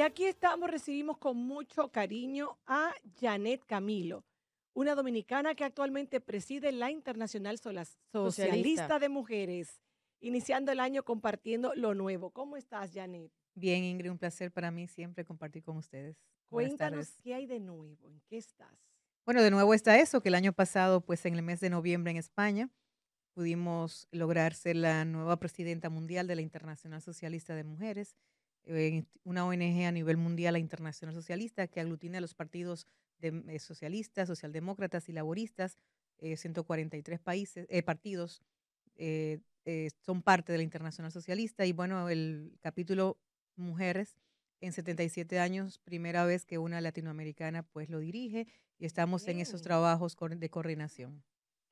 Y aquí estamos, recibimos con mucho cariño a Janet Camilo, una dominicana que actualmente preside la Internacional Socialista, de Mujeres, iniciando el año compartiendo lo nuevo. ¿Cómo estás, Janet? Bien, Ingrid, un placer para mí siempre compartir con ustedes. Cuéntanos qué hay de nuevo, en qué estás. Bueno, de nuevo está eso, que el año pasado, pues en el mes de noviembre en España, pudimos lograr ser la nueva presidenta mundial de la Internacional Socialista de Mujeres una ONG a nivel mundial, la e Internacional Socialista, que aglutina a los partidos de, eh, socialistas, socialdemócratas y laboristas, 143 eh, países, eh, partidos son parte de la Internacional Socialista. Y bueno, el capítulo Mujeres en 77 años, primera vez que una latinoamericana pues lo dirige y estamos en esos trabajos de coordinación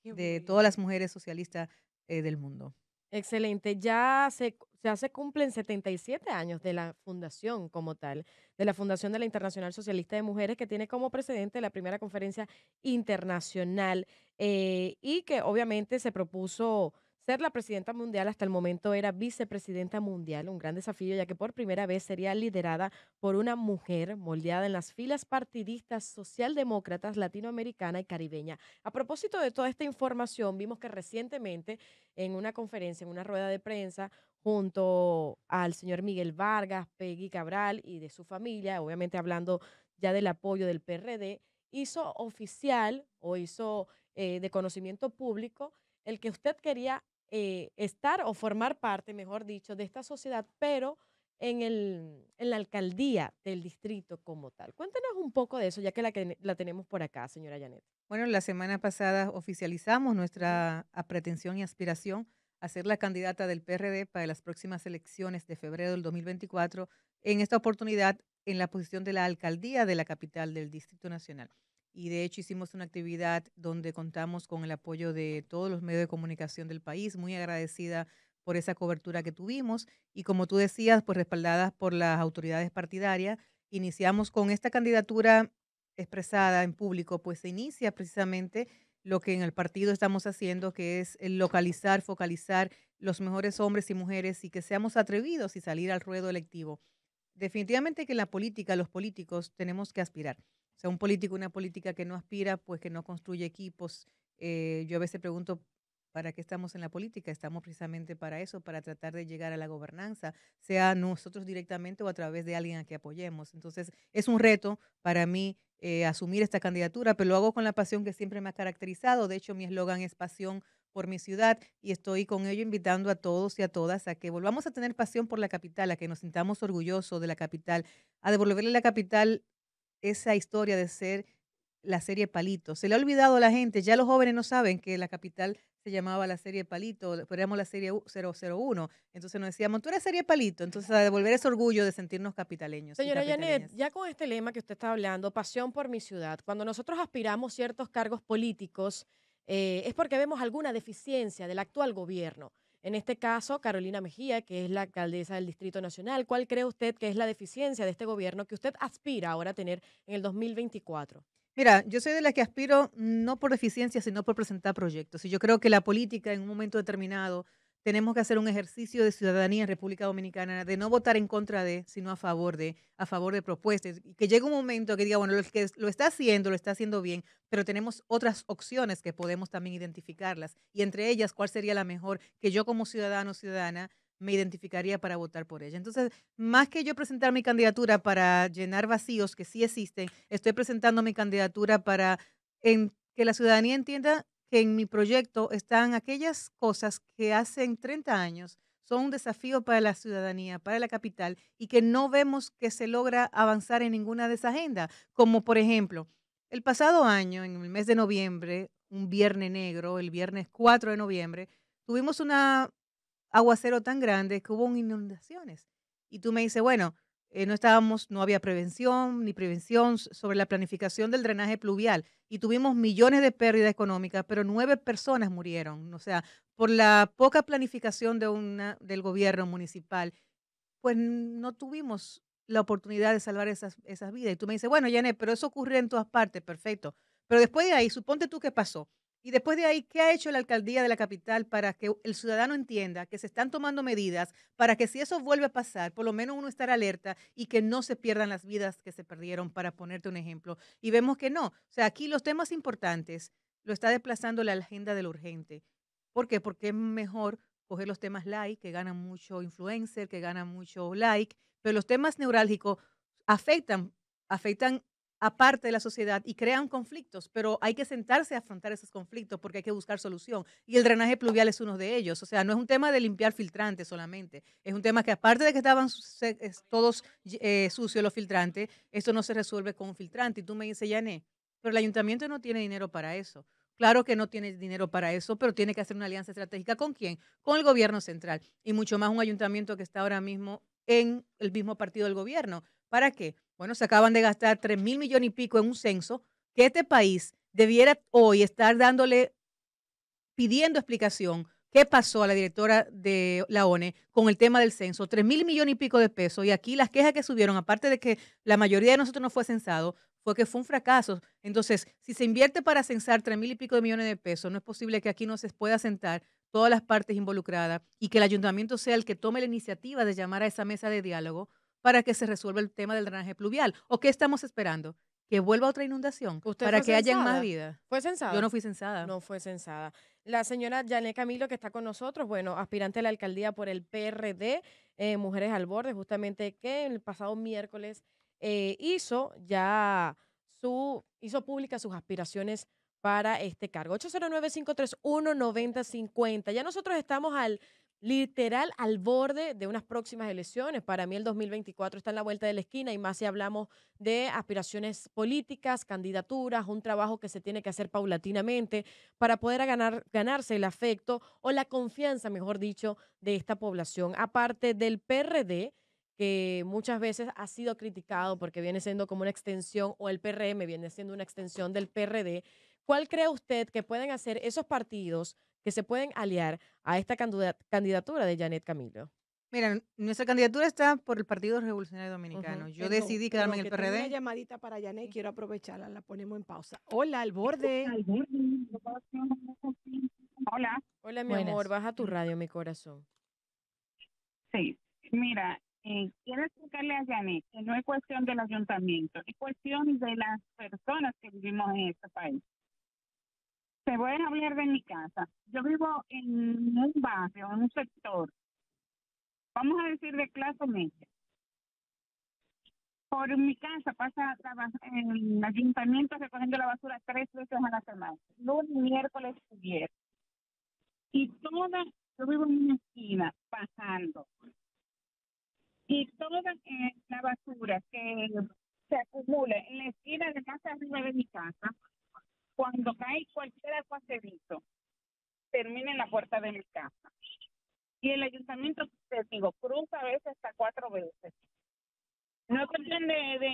de todas las mujeres socialistas del mundo. Excelente. Ya se ya se cumplen 77 años de la fundación como tal, de la fundación de la Internacional Socialista de Mujeres, que tiene como precedente la primera conferencia internacional eh, y que obviamente se propuso ser la presidenta mundial hasta el momento era vicepresidenta mundial, un gran desafío ya que por primera vez sería liderada por una mujer moldeada en las filas partidistas socialdemócratas latinoamericana y caribeña. A propósito de toda esta información, vimos que recientemente en una conferencia, en una rueda de prensa, junto al señor Miguel Vargas, Peggy Cabral y de su familia, obviamente hablando ya del apoyo del PRD, hizo oficial o hizo eh, de conocimiento público el que usted quería eh, estar o formar parte, mejor dicho, de esta sociedad, pero en, la alcaldía del distrito como tal. Cuéntanos un poco de eso, ya que la, tenemos por acá, señora Janet. Bueno, la semana pasada oficializamos nuestra pretensión y aspiración a ser la candidata del PRD para las próximas elecciones de febrero del 2024, en esta oportunidad en la posición de la alcaldía de la capital del Distrito Nacional y de hecho hicimos una actividad donde contamos con el apoyo de todos los medios de comunicación del país, muy agradecida por esa cobertura que tuvimos y como tú decías, pues respaldadas por las autoridades partidarias, iniciamos con esta candidatura expresada en público, pues se inicia precisamente lo que en el partido estamos haciendo, que es localizar, focalizar los mejores hombres y mujeres y que seamos atrevidos y salir al ruedo electivo. Definitivamente que en la política, los políticos tenemos que aspirar. O sea, un político, una política que no aspira, pues que no construye equipos. Eh, yo a veces pregunto, ¿para qué estamos en la política? Estamos precisamente para eso, para tratar de llegar a la gobernanza, sea nosotros directamente o a través de alguien a que apoyemos. Entonces, es un reto para mí eh, asumir esta candidatura, pero lo hago con la pasión que siempre me ha caracterizado. De hecho, mi eslogan es pasión por mi ciudad y estoy con ello invitando a todos y a todas a que volvamos a tener pasión por la capital, a que nos sintamos orgullosos de la capital, a devolverle la capital esa historia de ser la serie Palito. Se le ha olvidado a la gente, ya los jóvenes no saben que la capital se llamaba la serie Palito, pero la serie 001. Entonces nos decíamos, tú eres serie Palito. Entonces, a devolver ese orgullo de sentirnos capitaleños. Señora Janet, ya con este lema que usted está hablando, pasión por mi ciudad, cuando nosotros aspiramos ciertos cargos políticos, eh, es porque vemos alguna deficiencia del actual gobierno. En este caso, Carolina Mejía, que es la alcaldesa del Distrito Nacional, ¿cuál cree usted que es la deficiencia de este gobierno que usted aspira ahora a tener en el 2024? Mira, yo soy de las que aspiro no por deficiencia, sino por presentar proyectos. Y yo creo que la política en un momento determinado tenemos que hacer un ejercicio de ciudadanía en República Dominicana, de no votar en contra de, sino a favor de, a favor de propuestas. Y que llegue un momento que diga, bueno, lo que lo está haciendo, lo está haciendo bien, pero tenemos otras opciones que podemos también identificarlas. Y entre ellas, ¿cuál sería la mejor que yo como ciudadano o ciudadana me identificaría para votar por ella. Entonces, más que yo presentar mi candidatura para llenar vacíos que sí existen, estoy presentando mi candidatura para en, que la ciudadanía entienda que en mi proyecto están aquellas cosas que hacen 30 años son un desafío para la ciudadanía, para la capital, y que no vemos que se logra avanzar en ninguna de esas agendas. Como por ejemplo, el pasado año, en el mes de noviembre, un viernes negro, el viernes 4 de noviembre, tuvimos un aguacero tan grande que hubo inundaciones. Y tú me dices, bueno, eh, no estábamos, no había prevención ni prevención sobre la planificación del drenaje pluvial y tuvimos millones de pérdidas económicas, pero nueve personas murieron, o sea, por la poca planificación de una, del gobierno municipal, pues no tuvimos la oportunidad de salvar esas, vidas. Y tú me dices, bueno, Janet, pero eso ocurrió en todas partes, perfecto. Pero después de ahí, suponte tú qué pasó. Y después de ahí, ¿qué ha hecho la alcaldía de la capital para que el ciudadano entienda que se están tomando medidas para que si eso vuelve a pasar, por lo menos uno estar alerta y que no se pierdan las vidas que se perdieron, para ponerte un ejemplo? Y vemos que no. O sea, aquí los temas importantes lo está desplazando la agenda del urgente. ¿Por qué? Porque es mejor coger los temas like, que ganan mucho influencer, que ganan mucho like, pero los temas neurálgicos afectan, afectan aparte de la sociedad y crean conflictos, pero hay que sentarse a afrontar esos conflictos porque hay que buscar solución. Y el drenaje pluvial es uno de ellos. O sea, no es un tema de limpiar filtrantes solamente. Es un tema que aparte de que estaban todos eh, sucios los filtrantes, esto no se resuelve con un filtrante. Y tú me dices, Yané, pero el ayuntamiento no tiene dinero para eso. Claro que no tiene dinero para eso, pero tiene que hacer una alianza estratégica con quién? Con el gobierno central y mucho más un ayuntamiento que está ahora mismo en el mismo partido del gobierno. ¿Para qué? Bueno, se acaban de gastar 3 mil millones y pico en un censo que este país debiera hoy estar dándole, pidiendo explicación qué pasó a la directora de la ONE con el tema del censo, 3 mil millones y pico de pesos. Y aquí las quejas que subieron, aparte de que la mayoría de nosotros no fue censado, fue que fue un fracaso. Entonces, si se invierte para censar 3 mil y pico de millones de pesos, no es posible que aquí no se pueda sentar todas las partes involucradas y que el ayuntamiento sea el que tome la iniciativa de llamar a esa mesa de diálogo para que se resuelva el tema del drenaje pluvial. ¿O qué estamos esperando? que vuelva otra inundación para que haya más vida. ¿Fue censada? Yo no fui sensada. No fue sensada. La señora Janet Camilo, que está con nosotros, bueno, aspirante a la alcaldía por el PRD, eh, Mujeres al Borde, justamente que el pasado miércoles eh, hizo ya su, hizo pública sus aspiraciones para este cargo. 809-531-9050. Ya nosotros estamos al literal al borde de unas próximas elecciones. Para mí el 2024 está en la vuelta de la esquina y más si hablamos de aspiraciones políticas, candidaturas, un trabajo que se tiene que hacer paulatinamente para poder ganar, ganarse el afecto o la confianza, mejor dicho, de esta población. Aparte del PRD, que muchas veces ha sido criticado porque viene siendo como una extensión, o el PRM viene siendo una extensión del PRD. ¿Cuál cree usted que pueden hacer esos partidos? que se pueden aliar a esta candidatura de Janet Camilo? Mira, nuestra candidatura está por el Partido Revolucionario Dominicano. Yo decidí quedarme en el que PRD. Una llamadita para Janet, quiero aprovecharla, la ponemos en pausa. Hola, al borde. Hola. Hola, mi amor, baja tu radio, mi corazón. Sí, mira, eh, quiero explicarle a Janet que no es cuestión del ayuntamiento, es cuestión de las personas que vivimos en este país. Te voy a hablar de mi casa. Yo vivo en un barrio, en un sector, vamos a decir de clase media. Por mi casa pasa el ayuntamiento recogiendo la basura tres veces a la semana, lunes, miércoles y viernes. Y todas, yo vivo en una esquina pasando. Y toda eh, la basura que se acumula en la esquina de casa arriba de mi casa cuando cae cualquier aguacerizo, termina en la puerta de mi casa. Y el ayuntamiento, te digo, cruza a veces hasta cuatro veces. No es de,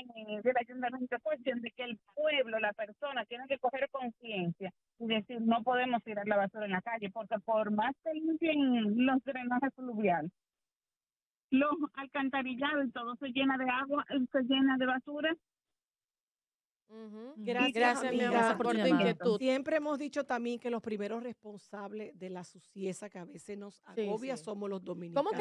de, del ayuntamiento, es cuestión de que el pueblo, la persona, tiene que coger conciencia y decir, no podemos tirar la basura en la calle, porque por más que limpien los drenajes fluviales, los alcantarillados y todo se llena de agua, se llena de basura Mm. Gracias, por tu inquietud. Siempre hemos dicho también que los primeros responsables de la suciedad que a veces nos agobia somos los dominicanos.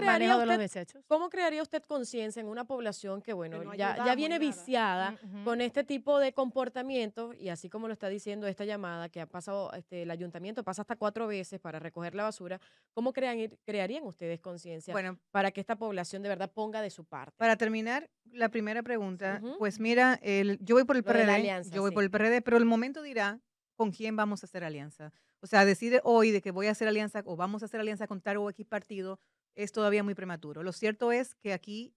¿Cómo crearía usted, conciencia en una población que, bueno, ya, viene viciada con este tipo de comportamiento Y así como lo está diciendo esta llamada, que ha pasado, este, el ayuntamiento pasa hasta cuatro veces para recoger la basura, ¿cómo crearían ustedes conciencia para que esta población de verdad ponga de su parte? Para terminar, la primera pregunta. Pues mira, yo voy por el PRD, por el pero el momento dirá con quién vamos a hacer alianza. O sea, decir hoy de que voy a hacer alianza o vamos a hacer alianza con tal o X partido es todavía muy prematuro. Lo cierto es que aquí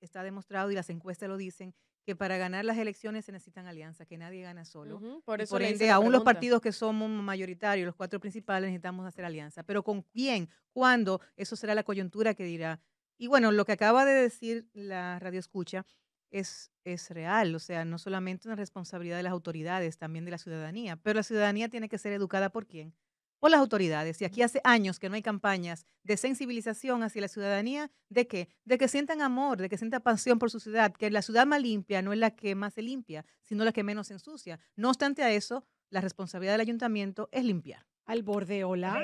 está demostrado y las encuestas lo dicen que para ganar las elecciones se necesitan alianzas, que nadie gana solo. por, ende, aún los partidos que somos mayoritarios, los cuatro principales, necesitamos hacer alianza. Pero con quién, cuándo, eso será la coyuntura que dirá y bueno, lo que acaba de decir la radio escucha es, es real, o sea, no solamente una responsabilidad de las autoridades, también de la ciudadanía, pero la ciudadanía tiene que ser educada por quién? Por las autoridades. Y aquí hace años que no hay campañas de sensibilización hacia la ciudadanía, ¿de qué? De que sientan amor, de que sientan pasión por su ciudad, que la ciudad más limpia no es la que más se limpia, sino la que menos se ensucia. No obstante a eso, la responsabilidad del ayuntamiento es limpiar. Al borde, hola.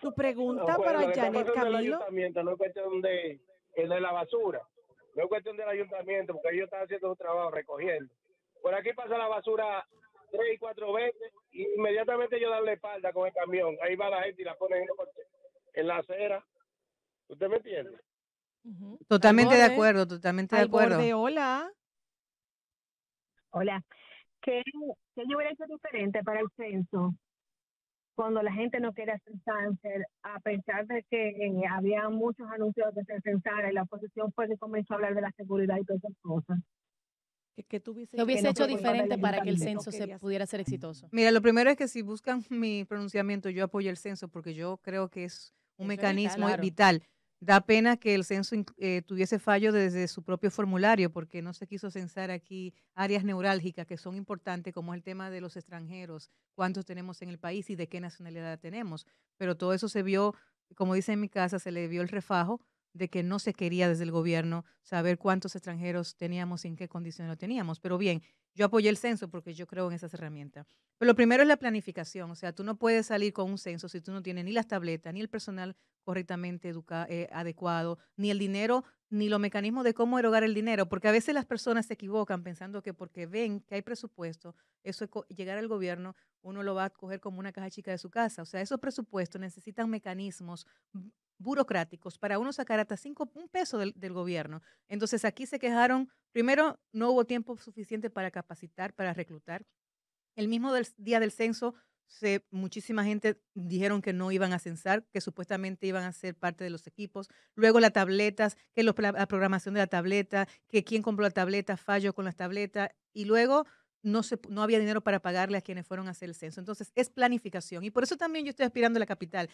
¿Su pregunta pues, para Janet Camilo. no es cuestión de, de la basura, no es cuestión del ayuntamiento, porque ellos están haciendo su trabajo recogiendo. Por aquí pasa la basura tres y cuatro veces, y inmediatamente yo darle espalda con el camión. Ahí va la gente y la ponen en la acera. ¿Usted me entiende? Totalmente de acuerdo, totalmente de acuerdo. hola. Hola. ¿Qué, ¿Qué yo hubiera hecho diferente para el censo? cuando la gente no quiere hacer cáncer, a pesar de que eh, había muchos anuncios de se censara, y la oposición fue que comenzó a hablar de la seguridad y todas esas cosas. Que, hubiese, hecho diferente para que el censo se pudiera ser exitoso? Mira, lo primero es que si buscan mi pronunciamiento, yo apoyo el censo porque yo creo que es un mecanismo vital Da pena que el censo eh, tuviese fallo desde su propio formulario, porque no se quiso censar aquí áreas neurálgicas que son importantes, como el tema de los extranjeros, cuántos tenemos en el país y de qué nacionalidad tenemos. Pero todo eso se vio, como dice en mi casa, se le vio el refajo de que no se quería desde el gobierno saber cuántos extranjeros teníamos y en qué condiciones lo teníamos. Pero bien, yo apoyé el censo porque yo creo en esas herramientas. Pero lo primero es la planificación, o sea, tú no puedes salir con un censo si tú no tienes ni las tabletas, ni el personal correctamente educado eh, adecuado, ni el dinero ni los mecanismos de cómo erogar el dinero, porque a veces las personas se equivocan pensando que porque ven que hay presupuesto, eso es llegar al gobierno, uno lo va a coger como una caja chica de su casa. O sea, esos presupuestos necesitan mecanismos burocráticos para uno sacar hasta cinco, un peso del, gobierno. Entonces aquí se quejaron, primero, no hubo tiempo suficiente para capacitar, para reclutar. El mismo día del censo muchísima gente dijeron que no iban a censar, que supuestamente iban a ser parte de los equipos. Luego las tabletas, que la programación de la tableta, que quien compró la tableta, falló con las tabletas. Y luego no, se, no había dinero para pagarle a quienes fueron a hacer el censo. Entonces, es planificación. Y por eso también yo estoy aspirando a la capital.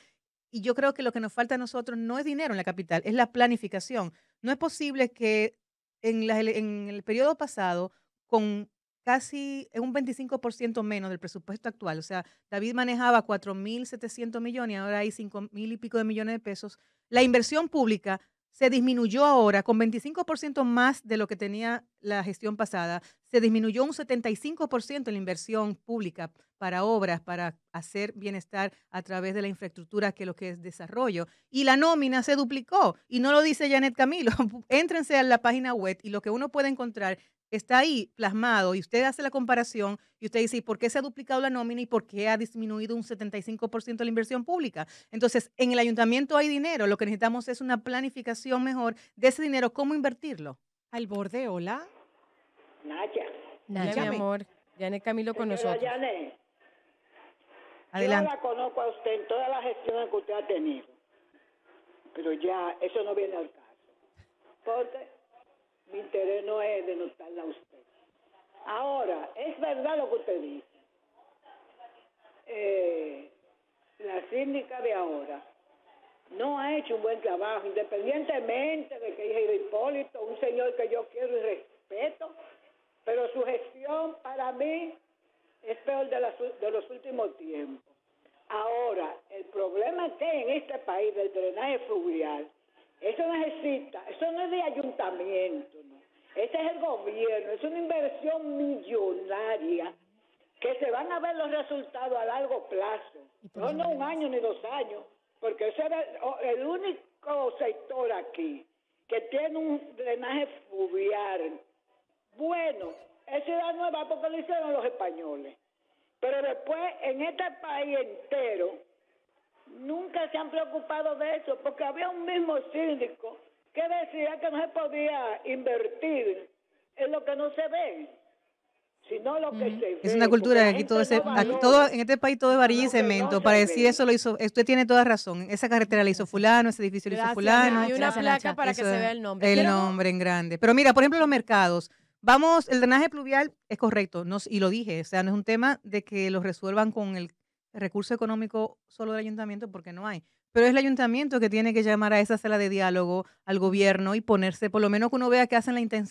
Y yo creo que lo que nos falta a nosotros no es dinero en la capital, es la planificación. No es posible que en, en el periodo pasado, con casi un 25% menos del presupuesto actual. O sea, David manejaba 4.700 millones y ahora hay 5.000 y pico de millones de pesos. La inversión pública se disminuyó ahora con 25% más de lo que tenía la gestión pasada. Se disminuyó un 75% la inversión pública para obras, para hacer bienestar a través de la infraestructura que es lo que es desarrollo. Y la nómina se duplicó. Y no lo dice Janet Camilo. Éntrense a la página web y lo que uno puede encontrar está ahí plasmado y usted hace la comparación y usted dice, ¿y por qué se ha duplicado la nómina y por qué ha disminuido un 75% la inversión pública? Entonces, en el ayuntamiento hay dinero, lo que necesitamos es una planificación mejor de ese dinero, ¿cómo invertirlo? Al borde, hola. Naya. Naya, mi amor. Yane Camilo con nosotros. Adelante. Yo la conozco a usted en todas las gestiones que usted ha tenido, pero ya eso no viene al caso. Mi interés no es denotarla a usted. Ahora, es verdad lo que usted dice. Eh, la síndica de ahora no ha hecho un buen trabajo, independientemente de que es Hipólito, un señor que yo quiero y respeto, pero su gestión para mí es peor de, de los últimos tiempos. Ahora, el problema que hay en este país del drenaje fluvial eso necesita, eso no es de ayuntamiento, ¿no? Ese es el gobierno, es una inversión millonaria que se van a ver los resultados a largo plazo. No, no un año ni dos años, porque ese es el único sector aquí que tiene un drenaje fluvial. Bueno, es ciudad nueva porque lo hicieron los españoles. Pero después, en este país entero, nunca se han preocupado de eso, porque había un mismo síndico que decía que no se podía invertir en lo que no se ve, sino lo que se ve. Es una cultura que aquí todo, en este país todo es varilla y cemento. Para decir eso lo hizo, usted tiene toda razón. Esa carretera la hizo fulano, ese edificio lo hizo fulano. Hay una placa para que se vea el nombre. El nombre en grande. Pero mira, por ejemplo, los mercados. Vamos, el drenaje pluvial es correcto, no, y lo dije, o sea, no es un tema de que lo resuelvan con el recurso económico solo del ayuntamiento porque no hay. Pero es el ayuntamiento que tiene que llamar a esa sala de diálogo al gobierno y ponerse, por lo menos que uno vea que hacen la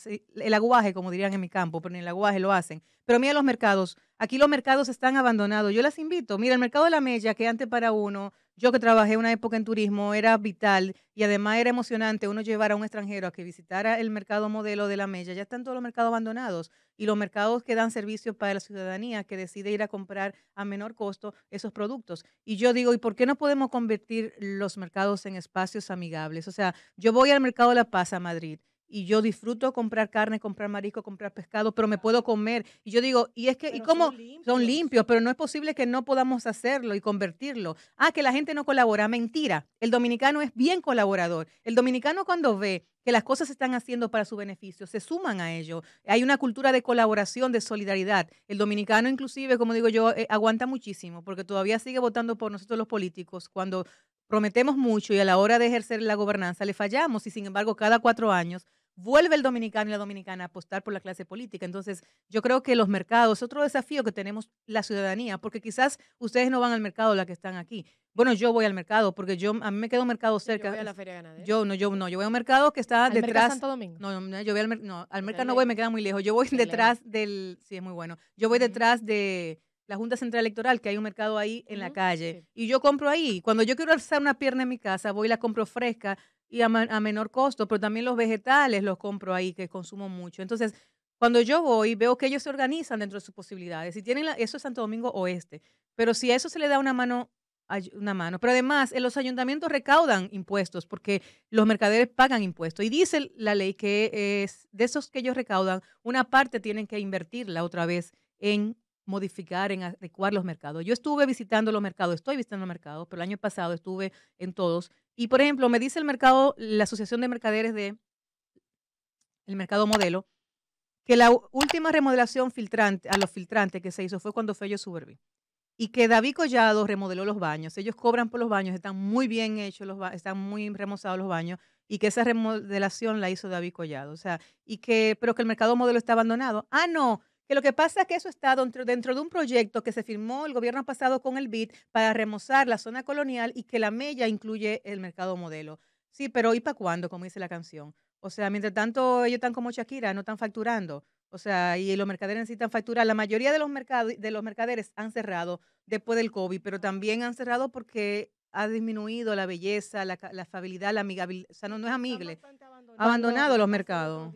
el aguaje, como dirían en mi campo, pero en el aguaje lo hacen. Pero mira los mercados, aquí los mercados están abandonados. Yo las invito, mira el mercado de la Mella, que antes para uno yo que trabajé una época en turismo, era vital y además era emocionante uno llevar a un extranjero a que visitara el mercado modelo de la Mella. Ya están todos los mercados abandonados y los mercados que dan servicios para la ciudadanía que decide ir a comprar a menor costo esos productos. Y yo digo, ¿y por qué no podemos convertir los mercados en espacios amigables? O sea, yo voy al mercado de La Paz a Madrid y yo disfruto comprar carne, comprar marisco, comprar pescado, pero me puedo comer. Y yo digo, y es que, ¿y cómo? Son limpios. pero no es posible que no podamos hacerlo y convertirlo. Ah, que la gente no colabora. Mentira. El dominicano es bien colaborador. El dominicano cuando ve que las cosas se están haciendo para su beneficio, se suman a ello. Hay una cultura de colaboración, de solidaridad. El dominicano inclusive, como digo yo, eh, aguanta muchísimo porque todavía sigue votando por nosotros los políticos cuando prometemos mucho y a la hora de ejercer la gobernanza le fallamos y sin embargo cada cuatro años vuelve el dominicano y la dominicana a apostar por la clase política. Entonces, yo creo que los mercados, otro desafío que tenemos la ciudadanía, porque quizás ustedes no van al mercado la que están aquí. Bueno, yo voy al mercado porque yo a mí me quedo un mercado cerca. Yo voy a la feria ganadera. Yo no, yo no, yo voy a un mercado que está ¿Al detrás. Santo Domingo? No, no, yo voy al, no, al mercado no voy, me queda muy lejos. Yo voy detrás del, sí es muy bueno. Yo voy detrás de la Junta Central Electoral, que hay un mercado ahí en la calle. Y yo compro ahí. Cuando yo quiero alzar una pierna en mi casa, voy y la compro fresca y a, menor costo, pero también los vegetales los compro ahí, que consumo mucho. Entonces, cuando yo voy, veo que ellos se organizan dentro de sus posibilidades. Y tienen eso es Santo Domingo Oeste. Pero si a eso se le da una mano una mano. Pero además, eh, los ayuntamientos recaudan impuestos porque los mercaderes pagan impuestos. Y dice la ley que es de esos que ellos recaudan, una parte tienen que invertirla otra vez en modificar, en adecuar los mercados. Yo estuve visitando los mercados, estoy visitando los mercados, pero el año pasado estuve en todos. Y, por ejemplo, me dice el mercado, la Asociación de Mercaderes de el Mercado Modelo, que la última remodelación filtrante, a los filtrantes que se hizo fue cuando fue yo Suberví. Y que David Collado remodeló los baños. Ellos cobran por los baños, están muy bien hechos, los están muy remozados los baños y que esa remodelación la hizo David Collado. O sea, y que, pero que el mercado modelo está abandonado. Ah, no, que lo que pasa es que eso está dentro, dentro, de un proyecto que se firmó el gobierno pasado con el BID para remozar la zona colonial y que la mella incluye el mercado modelo. Sí, pero ¿y para cuándo? Como dice la canción. O sea, mientras tanto ellos están como Shakira, no están facturando. O sea, y los mercaderes necesitan facturar. La mayoría de los, mercados, de los mercaderes han cerrado después del COVID, pero también han cerrado porque ha disminuido la belleza, la, la afabilidad, la amigabilidad. O sea, no, no es amigable. Abandonado los mercados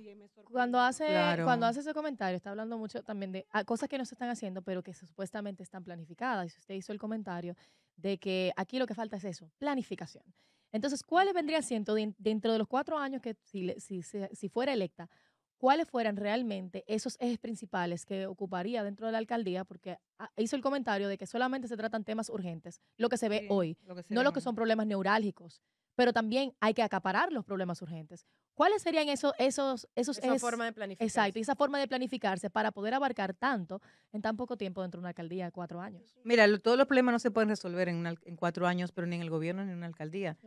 cuando hace, cuando hace ese comentario, está hablando mucho también de ah, cosas que no se están haciendo, pero que supuestamente están planificadas. Y usted hizo el comentario de que aquí lo que falta es eso, planificación. Entonces, ¿cuáles vendría siendo dentro de los cuatro años que si, si, si fuera electa? cuáles fueran realmente esos ejes principales que ocuparía dentro de la alcaldía, porque ah, hizo el comentario de que solamente se tratan temas urgentes, lo que se ve hoy, no lo que son problemas neurálgicos, pero también hay que acaparar los problemas urgentes. ¿Cuáles serían esos... esos, esos esa forma de planificarse. Exacto, esa forma de planificarse para poder abarcar tanto en tan poco tiempo dentro de una alcaldía de cuatro años. Mira, todos los problemas no se pueden resolver en, cuatro años, pero ni en el gobierno ni en una alcaldía.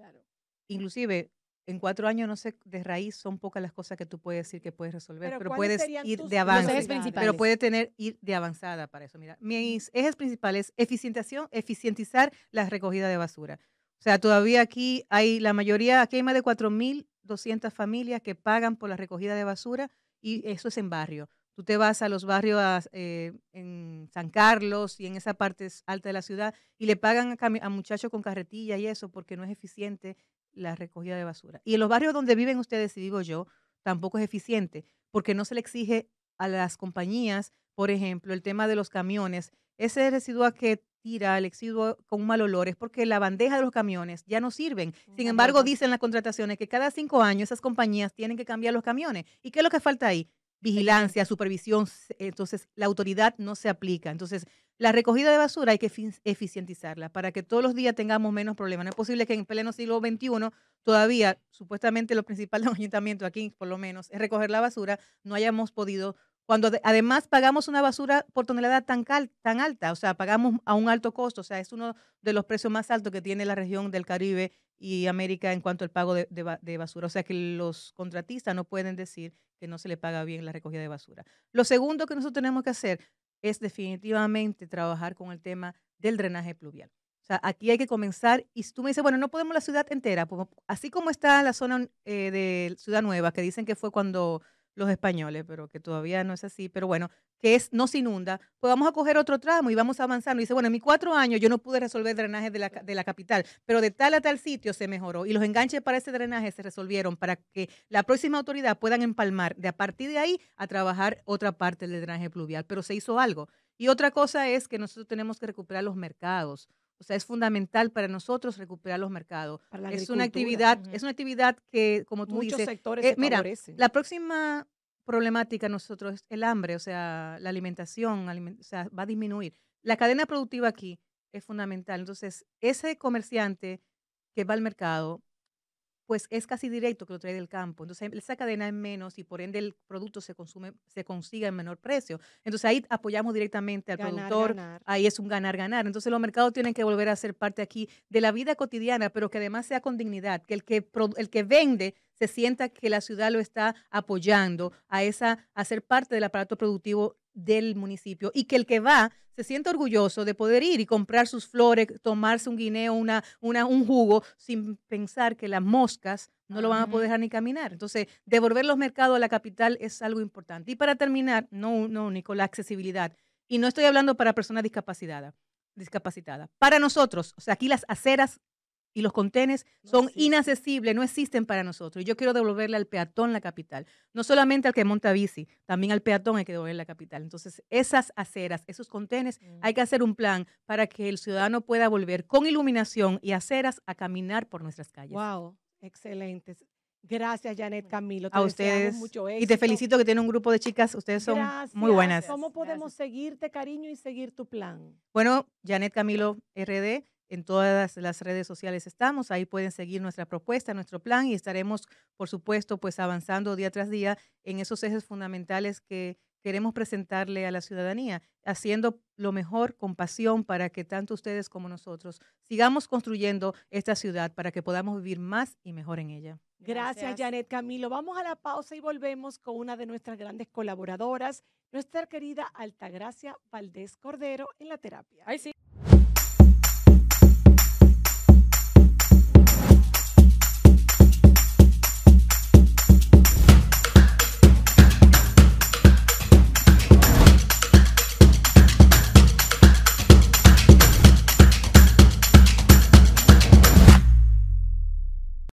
Inclusive, en cuatro años, no sé, de raíz son pocas las cosas que tú puedes decir que puedes resolver, pero, puedes ir de avance. Pero puede tener ir de avanzada para eso. Mira, mis ejes principales, eficientación eficientizar la recogida de basura. O sea, todavía aquí hay la mayoría, aquí hay más de 4.200 familias que pagan por la recogida de basura y eso es en barrio. Tú te vas a los barrios eh, en San Carlos y en esa parte alta de la ciudad y le pagan a, muchachos con carretilla y eso porque no es eficiente la recogida de basura. Y en los barrios donde viven ustedes, y digo yo, tampoco es eficiente porque no se le exige a las compañías, por ejemplo, el tema de los camiones, ese residuo que tira, al exiduo con mal olor, es porque la bandeja de los camiones ya no sirven. Sin embargo, dicen las contrataciones que cada cinco años esas compañías tienen que cambiar los camiones. ¿Y qué es lo que falta ahí? Vigilancia, supervisión. Entonces, la autoridad no se aplica. Entonces, la recogida de basura hay que eficientizarla para que todos los días tengamos menos problemas. No es posible que en pleno siglo XXI todavía, supuestamente lo principal de un ayuntamiento aquí, por lo menos, es recoger la basura, no hayamos podido cuando además pagamos una basura por tonelada tan, cal, tan alta, o sea, pagamos a un alto costo, o sea, es uno de los precios más altos que tiene la región del Caribe y América en cuanto al pago de, basura. O sea que los contratistas no pueden decir que no se le paga bien la recogida de basura. Lo segundo que nosotros tenemos que hacer es definitivamente trabajar con el tema del drenaje pluvial. O sea, aquí hay que comenzar y tú me dices, bueno, no podemos la ciudad entera, pues, así como está la zona eh, de Ciudad Nueva, que dicen que fue cuando los españoles, pero que todavía no es así. Pero bueno, que es no se inunda, pues vamos a coger otro tramo y vamos avanzando. dice, bueno, en mis cuatro años yo no pude resolver drenaje de la, de la capital, pero de tal a tal sitio se mejoró y los enganches para ese drenaje se resolvieron para que la próxima autoridad puedan empalmar de a partir de ahí a trabajar otra parte del drenaje pluvial, pero se hizo algo. Y otra cosa es que nosotros tenemos que recuperar los mercados. O sea, es fundamental para nosotros recuperar los mercados. Es una actividad, es una actividad que, como tú Muchos dices, sectores eh, mira, la próxima problemática nosotros es el hambre, o sea, la alimentación, va a disminuir. La cadena productiva aquí es fundamental. Entonces, ese comerciante que va al mercado pues es casi directo que lo trae del campo. Entonces em, esa cadena es menos y por ende el producto se consume, se consigue en menor precio. Entonces ahí apoyamos directamente al productor. Ahí es un ganar, ganar. Entonces los mercados tienen que volver a ser parte aquí de la vida cotidiana, pero que además sea con dignidad, que el que, el que vende se sienta que la ciudad lo está apoyando a esa a ser parte del aparato productivo del municipio y que el que va se siente orgulloso de poder ir y comprar sus flores, tomarse un guineo, una, una, un jugo, sin pensar que las moscas no lo van a poder dejar ni caminar. Entonces, devolver los mercados a la capital es algo importante. Y para terminar, no, no único, la accesibilidad. Y no estoy hablando para personas discapacitadas Para nosotros, o sea, aquí las aceras y los contenes son inaccesibles, no existen para nosotros. Yo quiero devolverle al peatón la capital, no solamente al que monta bici, también al peatón hay que devolver la capital. Entonces, esas aceras, esos contenes, mm. hay que hacer un plan para que el ciudadano pueda volver con iluminación y aceras a caminar por nuestras calles. Wow, Excelente. Gracias, Janet Camilo. a ustedes. Y te felicito que tiene un grupo de chicas. Ustedes son muy buenas. ¿Cómo podemos seguirte, cariño, y seguir tu plan? Bueno, Janet Camilo RD en todas las redes sociales estamos. Ahí pueden seguir nuestra propuesta, nuestro plan y estaremos, por supuesto, pues avanzando día tras día en esos ejes fundamentales que queremos presentarle a la ciudadanía, haciendo lo mejor con pasión para que tanto ustedes como nosotros sigamos construyendo esta ciudad para que podamos vivir más y mejor en ella. Gracias, Janet Camilo. Vamos a la pausa y volvemos con una de nuestras grandes colaboradoras, nuestra querida Altagracia Valdés Cordero en la terapia. sí.